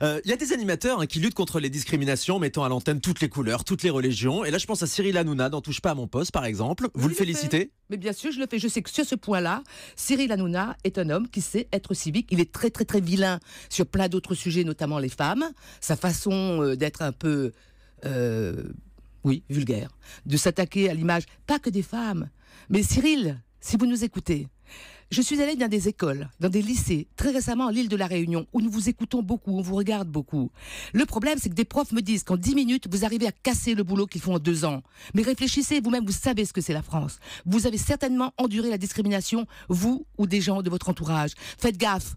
il euh, y a des animateurs hein, qui luttent contre les discriminations, mettant à l'antenne toutes les couleurs, toutes les religions. Et là, je pense à Cyril Hanouna, n'en touche pas à mon poste, par exemple. Vous le félicitez Mais bien sûr, je le fais. Je sais que sur ce point-là, Cyril Hanouna est un homme qui sait être civique. Il est très, très, très vilain sur plein d'autres sujets, notamment les femmes. Sa façon euh, d'être un peu. Euh, oui, vulgaire. De s'attaquer à l'image, pas que des femmes. Mais Cyril, si vous nous écoutez, je suis allée dans des écoles, dans des lycées, très récemment à l'île de la Réunion, où nous vous écoutons beaucoup, on vous regarde beaucoup. Le problème, c'est que des profs me disent qu'en 10 minutes, vous arrivez à casser le boulot qu'ils font en deux ans. Mais réfléchissez, vous-même, vous savez ce que c'est la France. Vous avez certainement enduré la discrimination, vous ou des gens de votre entourage. Faites gaffe,